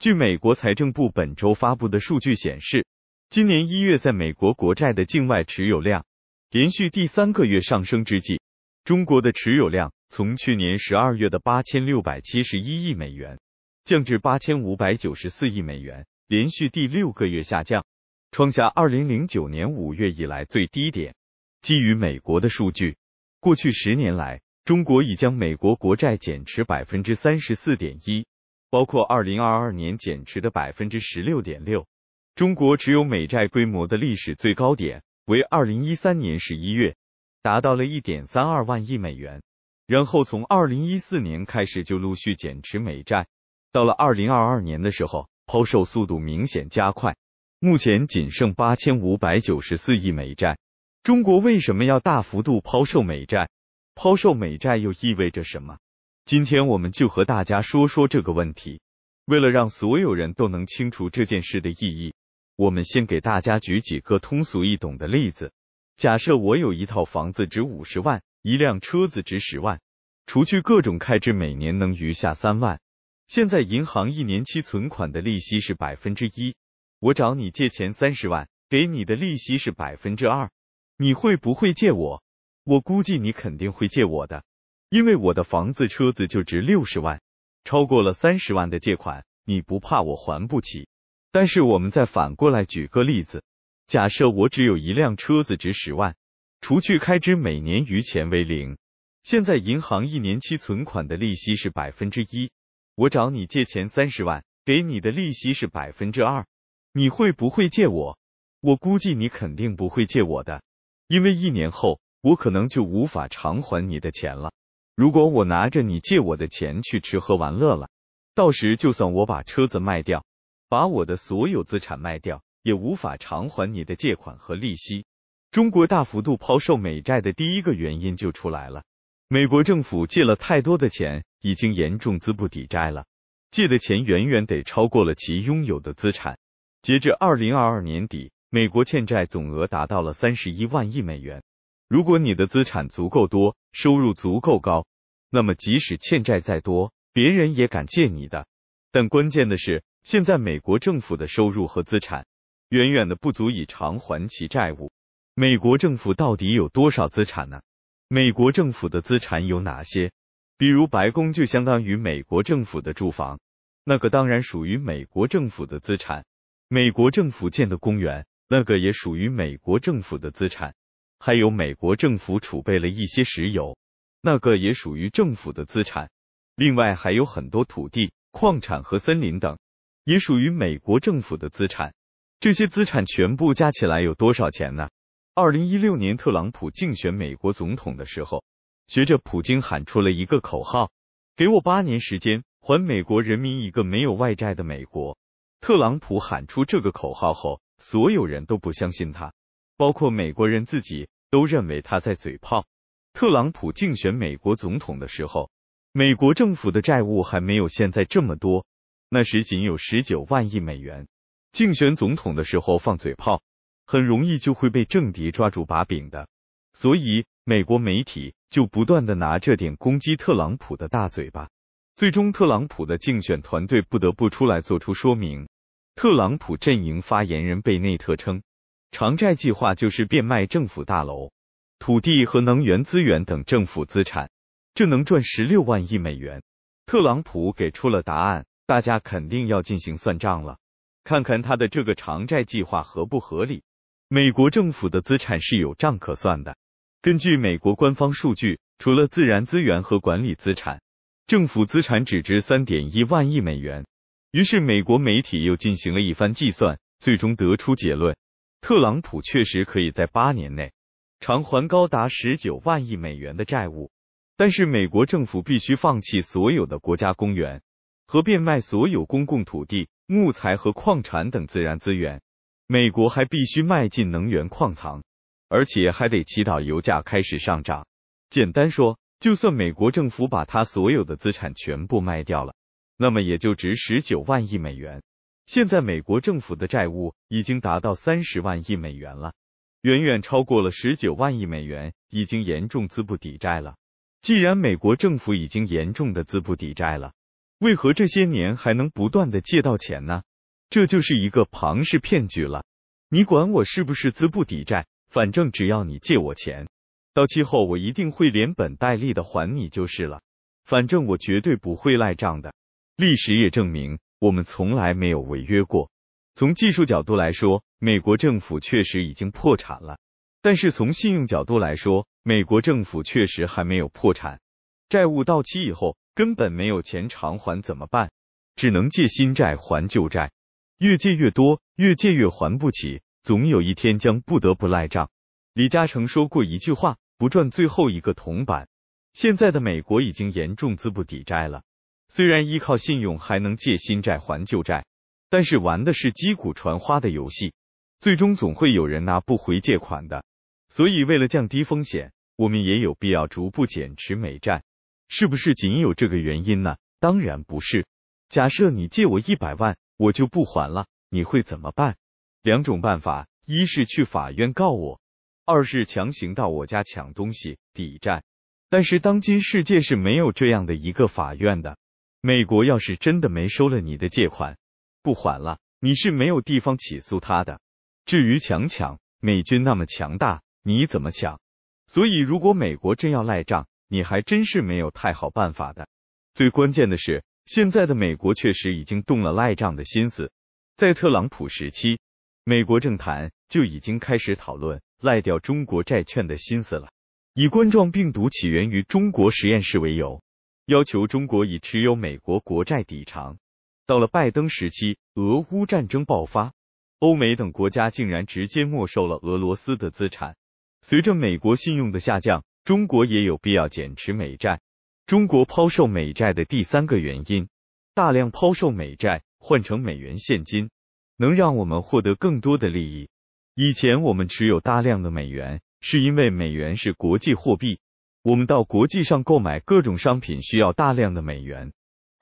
据美国财政部本周发布的数据显示，今年一月，在美国国债的境外持有量连续第三个月上升之际，中国的持有量从去年十二月的八千六百七十一亿美元降至八千五百九十四亿美元，连续第六个月下降，创下二零零九年五月以来最低点。基于美国的数据，过去十年来，中国已将美国国债减持百分之三十四点一。包括二零二二年减持的百分之十六点六，中国持有美债规模的历史最高点为二零一三年十一月，达到了一点三二万亿美元，然后从二零一四年开始就陆续减持美债，到了二零二二年的时候，抛售速度明显加快，目前仅剩八千五百九十四亿美债。中国为什么要大幅度抛售美债？抛售美债又意味着什么？今天我们就和大家说说这个问题。为了让所有人都能清楚这件事的意义，我们先给大家举几个通俗易懂的例子。假设我有一套房子值五十万，一辆车子值十万，除去各种开支，每年能余下三万。现在银行一年期存款的利息是百分之一，我找你借钱三十万，给你的利息是百分之二，你会不会借我？我估计你肯定会借我的。因为我的房子、车子就值六十万，超过了三十万的借款，你不怕我还不起？但是我们再反过来举个例子，假设我只有一辆车子值十万，除去开支，每年余钱为零。现在银行一年期存款的利息是百分之一，我找你借钱三十万，给你的利息是百分之二，你会不会借我？我估计你肯定不会借我的，因为一年后我可能就无法偿还你的钱了。如果我拿着你借我的钱去吃喝玩乐了，到时就算我把车子卖掉，把我的所有资产卖掉，也无法偿还你的借款和利息。中国大幅度抛售美债的第一个原因就出来了：美国政府借了太多的钱，已经严重资不抵债了，借的钱远远得超过了其拥有的资产。截至二零二二年底，美国欠债总额达到了三十一万亿美元。如果你的资产足够多，收入足够高，那么，即使欠债再多，别人也敢借你的。但关键的是，现在美国政府的收入和资产远远的不足以偿还其债务。美国政府到底有多少资产呢？美国政府的资产有哪些？比如白宫就相当于美国政府的住房，那个当然属于美国政府的资产。美国政府建的公园，那个也属于美国政府的资产。还有美国政府储备了一些石油。那个也属于政府的资产，另外还有很多土地、矿产和森林等，也属于美国政府的资产。这些资产全部加起来有多少钱呢？二零一六年特朗普竞选美国总统的时候，学着普京喊出了一个口号：“给我八年时间，还美国人民一个没有外债的美国。”特朗普喊出这个口号后，所有人都不相信他，包括美国人自己都认为他在嘴炮。特朗普竞选美国总统的时候，美国政府的债务还没有现在这么多，那时仅有十九万亿美元。竞选总统的时候放嘴炮，很容易就会被政敌抓住把柄的，所以美国媒体就不断的拿这点攻击特朗普的大嘴巴。最终，特朗普的竞选团队不得不出来做出说明。特朗普阵营发言人贝内特称：“偿债计划就是变卖政府大楼。”土地和能源资源等政府资产，这能赚十六万亿美元。特朗普给出了答案，大家肯定要进行算账了，看看他的这个偿债计划合不合理。美国政府的资产是有账可算的。根据美国官方数据，除了自然资源和管理资产，政府资产只值三点一万亿美元。于是，美国媒体又进行了一番计算，最终得出结论：特朗普确实可以在八年内。偿还高达十九万亿美元的债务，但是美国政府必须放弃所有的国家公园和变卖所有公共土地、木材和矿产等自然资源。美国还必须迈进能源矿藏，而且还得祈祷油价开始上涨。简单说，就算美国政府把他所有的资产全部卖掉了，那么也就值十九万亿美元。现在美国政府的债务已经达到三十万亿美元了。远远超过了十九万亿美元，已经严重资不抵债了。既然美国政府已经严重的资不抵债了，为何这些年还能不断的借到钱呢？这就是一个庞氏骗局了。你管我是不是资不抵债，反正只要你借我钱，到期后我一定会连本带利的还你就是了。反正我绝对不会赖账的。历史也证明，我们从来没有违约过。从技术角度来说，美国政府确实已经破产了；但是从信用角度来说，美国政府确实还没有破产。债务到期以后，根本没有钱偿还，怎么办？只能借新债还旧债，越借越多，越借越还不起，总有一天将不得不赖账。李嘉诚说过一句话：“不赚最后一个铜板。”现在的美国已经严重资不抵债了，虽然依靠信用还能借新债还旧债。但是玩的是击鼓传花的游戏，最终总会有人拿不回借款的。所以，为了降低风险，我们也有必要逐步减持美债。是不是仅有这个原因呢？当然不是。假设你借我一百万，我就不还了，你会怎么办？两种办法：一是去法院告我，二是强行到我家抢东西抵债。但是，当今世界是没有这样的一个法院的。美国要是真的没收了你的借款，不还了，你是没有地方起诉他的。至于强抢，美军那么强大，你怎么抢？所以，如果美国真要赖账，你还真是没有太好办法的。最关键的是，现在的美国确实已经动了赖账的心思。在特朗普时期，美国政坛就已经开始讨论赖掉中国债券的心思了，以冠状病毒起源于中国实验室为由，要求中国以持有美国国债抵偿。到了拜登时期，俄乌战争爆发，欧美等国家竟然直接没收了俄罗斯的资产。随着美国信用的下降，中国也有必要减持美债。中国抛售美债的第三个原因，大量抛售美债换成美元现金，能让我们获得更多的利益。以前我们持有大量的美元，是因为美元是国际货币，我们到国际上购买各种商品需要大量的美元。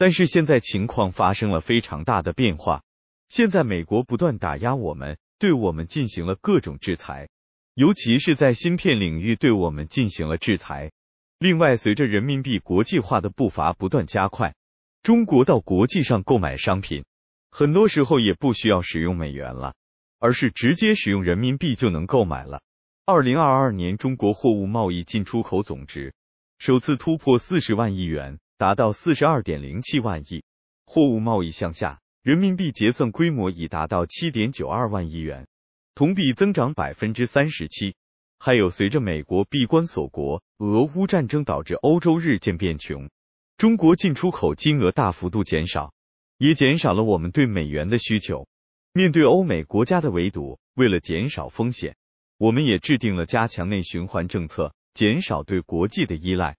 但是现在情况发生了非常大的变化，现在美国不断打压我们，对我们进行了各种制裁，尤其是在芯片领域对我们进行了制裁。另外，随着人民币国际化的步伐不断加快，中国到国际上购买商品，很多时候也不需要使用美元了，而是直接使用人民币就能购买了。二零二二年，中国货物贸易进出口总值首次突破四十万亿元。达到四十二点零七万亿，货物贸易向下人民币结算规模已达到七点九二万亿元，同比增长百分之三十七。还有，随着美国闭关锁国、俄乌战争导致欧洲日渐变穷，中国进出口金额大幅度减少，也减少了我们对美元的需求。面对欧美国家的围堵，为了减少风险，我们也制定了加强内循环政策，减少对国际的依赖。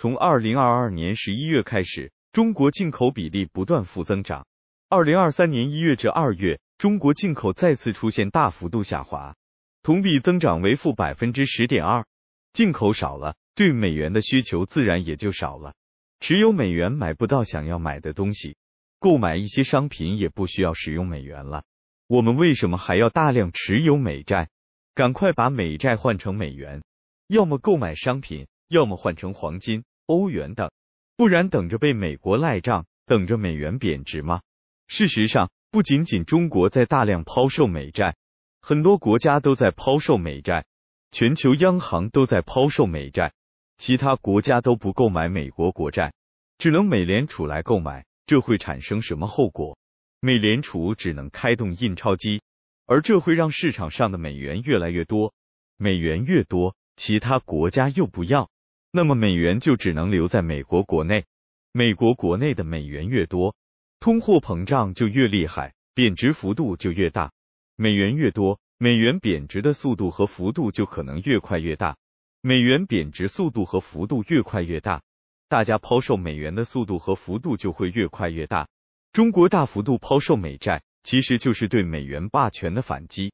从二零二二年十一月开始，中国进口比例不断负增长。二零二三年一月至二月，中国进口再次出现大幅度下滑，同比增长为负百分之十点二。进口少了，对美元的需求自然也就少了。持有美元买不到想要买的东西，购买一些商品也不需要使用美元了。我们为什么还要大量持有美债？赶快把美债换成美元，要么购买商品，要么换成黄金。欧元等，不然等着被美国赖账，等着美元贬值吗？事实上，不仅仅中国在大量抛售美债，很多国家都在抛售美债，全球央行都在抛售美债，其他国家都不购买美国国债，只能美联储来购买，这会产生什么后果？美联储只能开动印钞机，而这会让市场上的美元越来越多，美元越多，其他国家又不要。那么美元就只能留在美国国内，美国国内的美元越多，通货膨胀就越厉害，贬值幅度就越大。美元越多，美元贬值的速度和幅度就可能越快越大。美元贬值速度和幅度越快越大，大家抛售美元的速度和幅度就会越快越大。中国大幅度抛售美债，其实就是对美元霸权的反击。